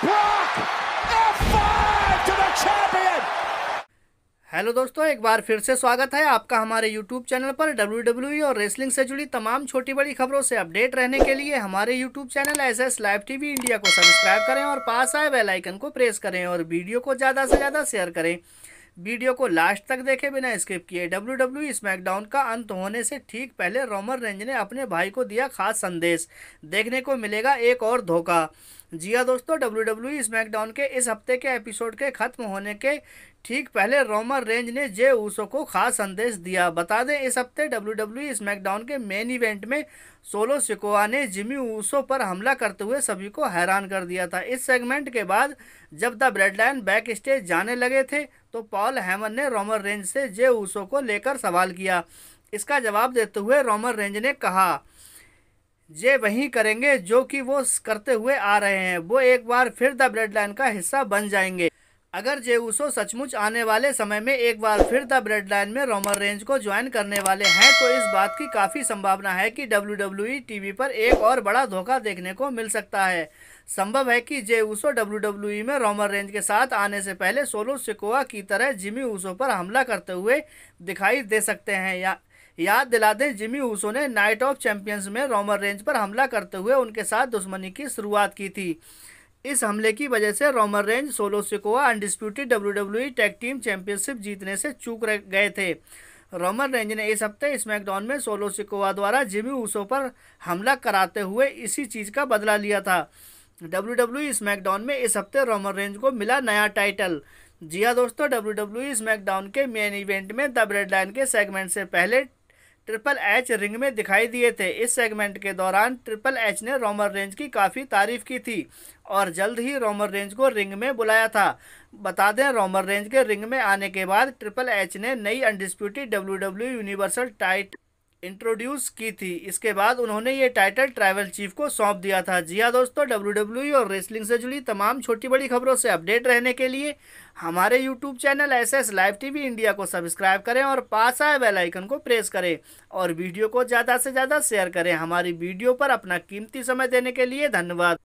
Brock F5 to the champion. Hello दोस्तों एक बार फिर से स्वागत है आपका हमारे यूट्यूब चैनल पर डब्ल्यू e और रेसलिंग से जुड़ी तमाम छोटी बड़ी खबरों से अपडेट रहने के लिए हमारे YouTube channel S S live V India को सब्सक्राइब करें और पास आए बेल आइकन को प्रेस करें और वीडियो को ज़्यादा से ज़्यादा शेयर करें वीडियो को लास्ट तक देखे बिना स्किप किए डब्ल्यू डब्ल्यू स्मैकडाउन का अंत होने से ठीक पहले रोमन रेंज ने अपने भाई को दिया खास संदेश देखने को मिलेगा एक और धोखा जी हाँ दोस्तों डब्ल्यू डब्ल्यू स्मैकडाउन के इस हफ्ते के एपिसोड के खत्म होने के ठीक पहले रोमर रेंज ने जे ऊसो को खास संदेश दिया बता दें इस हफ्ते डब्ल्यू डब्ल्यू स्मैकडाउन के मेन इवेंट में सोलो सिकोआ ने जिमी ऊसो पर हमला करते हुए सभी को हैरान कर दिया था इस सेगमेंट के बाद जब the Bloodline back stage जाने लगे थे तो पॉल हैमन ने रोमर रेंज से जे ऊसो को लेकर सवाल किया इसका जवाब देते हुए रोमर रेंज ने कहा ये वही करेंगे जो कि वो करते हुए आ रहे हैं वो एक बार फिर द ब्रेड लाइन का हिस्सा बन जाएंगे अगर जेऊसो सचमुच आने वाले समय में एक बार फिर द ब्रेड लाइन में रोमर रेंज को ज्वाइन करने वाले हैं तो इस बात की काफ़ी संभावना है कि डब्ल्यू डब्ल्यू टीवी पर एक और बड़ा धोखा देखने को मिल सकता है संभव है कि जे ऊसो डब्ल्यू डब्ल्यू में रोमर रेंज के साथ आने से पहले सोलो सिकोआ की तरह जिमी ऊसो पर हमला करते हुए दिखाई दे सकते हैं या याद दिला दें जिमी ऊसो ने नाइट ऑफ चैंपियंस में रोमन रेंज पर हमला करते हुए उनके साथ दुश्मनी की शुरुआत की थी इस हमले की वजह से Roman Reigns Solo Sikoa undisputed W W tag team championship जीतने से चूक गए थे रोमन रेंज ने इस हफ्ते स्मैकडाउन में सोलो सिकोवा द्वारा जिमी ऊसो पर हमला कराते हुए इसी चीज़ का बदला लिया था डब्ल्यू डब्ल्यू e स्मैकडाउन में इस हफ्ते रोमन रेंज को मिला नया टाइटल जी हाँ दोस्तों डब्ल्यू डब्ल्यू e स्मैकडाउन के मेन इवेंट में द ब्रेड लाइन के सेगमेंट से पहले ट्रिपल एच रिंग में दिखाई दिए थे इस सेगमेंट के दौरान ट्रिपल एच ने रोमर रेंज की काफ़ी तारीफ की थी और जल्द ही रोमर रेंज को रिंग में बुलाया था बता दें रोमर रेंज के रिंग में आने के बाद ट्रिपल एच ने नई undisputed W W universal title introduce की थी इसके बाद उन्होंने ये टाइटल ट्राइवल चीफ को सौंप दिया था जी हाँ दोस्तों डब्ल्यू e और रेसलिंग से जुड़ी तमाम छोटी बड़ी खबरों से अपडेट रहने के लिए हमारे YouTube channel S S live V India को सब्सक्राइब करें और पास आए बेल आइकन को प्रेस करें और वीडियो को ज़्यादा से ज़्यादा शेयर करें हमारी वीडियो पर अपना कीमती समय देने के लिए धन्यवाद